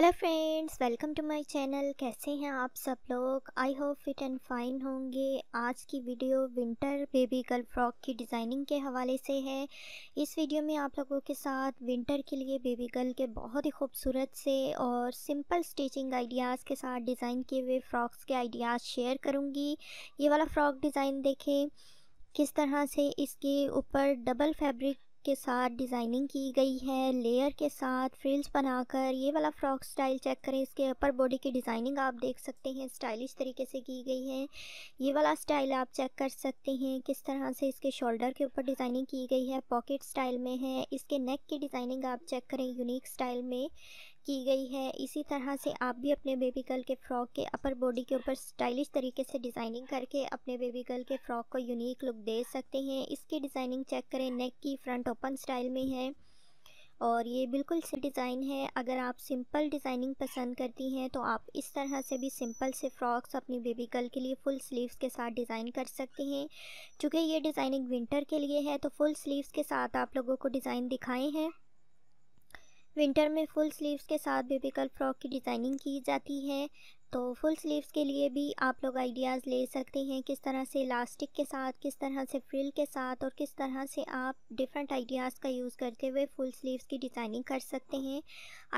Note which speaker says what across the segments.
Speaker 1: hello friends welcome to my channel कैसे हैं आप सब लोग I hope fit and fine होंगे आज की video winter baby girl frock की डिज़ाइनिंग के हवाले से है इस वीडियो में आप लोगों के साथ विंटर के लिए बेबी गर्ल के बहुत ही खूबसूरत से और सिंपल स्टिचिंग आइडियाज़ के साथ डिज़ाइन किए हुए फ़्रॉक्स के आइडियाज़ शेयर करूँगी ये वाला फ़्रॉक डिज़ाइन देखें किस तरह से इसके ऊपर डबल फैब्रिक के साथ डिज़ाइनिंग की गई है लेयर के साथ फ्रिल्स बनाकर ये वाला फ्रॉक स्टाइल चेक करें इसके अपर बॉडी की डिज़ाइनिंग आप देख सकते हैं स्टाइलिश तरीके से की गई है ये वाला स्टाइल आप चेक कर सकते हैं किस तरह से इसके शोल्डर के ऊपर डिज़ाइनिंग की गई है पॉकेट स्टाइल में है इसके नेक की डिज़ाइनिंग आप चेक करें यूनिक स्टाइल में की गई है इसी तरह से आप भी अपने बेबी गर्ल के फ्रॉक के अपर बॉडी के ऊपर स्टाइलिश तरीके से डिज़ाइनिंग करके अपने बेबी गर्ल के फ्रॉक को यूनिक लुक दे सकते हैं इसकी डिज़ाइनिंग चेक करें नेक की फ्रंट ओपन स्टाइल में है और ये बिल्कुल से डिज़ाइन है अगर आप सिंपल डिज़ाइनिंग पसंद करती हैं तो आप इस तरह से भी सिंपल से फ्रॉक्स अपनी बेबी गर्ल के लिए फुल स्लीव्स के साथ डिज़ाइन कर सकते हैं चूँकि ये डिज़ाइनिंग विंटर के लिए है तो फुल स्लीव्स के साथ आप लोगों को डिज़ाइन दिखाए हैं विंटर में फुल स्लीव्स के साथ बेबी कर्ल फ्रॉक की डिज़ाइनिंग की जाती है तो फुल स्लीव्स के लिए भी आप लोग आइडियाज़ ले सकते हैं किस तरह से इलास्टिक के साथ किस तरह से फ्रिल के साथ और किस तरह से आप डिफरेंट आइडियाज़ का यूज़ करते हुए फुल स्लीव्स की डिज़ाइनिंग कर सकते हैं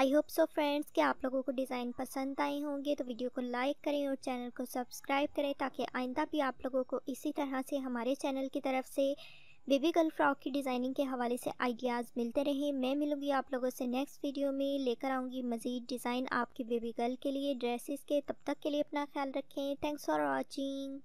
Speaker 1: आई होप सो फ्रेंड्स कि आप लोगों को डिज़ाइन पसंद आए होंगे तो वीडियो को लाइक करें और चैनल को सब्सक्राइब करें ताकि आइंदा भी आप लोगों को इसी तरह से हमारे चैनल की तरफ से बेबी गर्ल फ्रॉक की डिज़ाइनिंग के हवाले से आइडियाज़ मिलते रहे मैं मिलूंगी आप लोगों से नेक्स्ट वीडियो में लेकर आऊँगी मज़ीद डिज़ाइन आपकी बेबी गर्ल के लिए ड्रेसेस के तब तक के लिए अपना ख्याल रखें थैंक्स फॉर वॉचिंग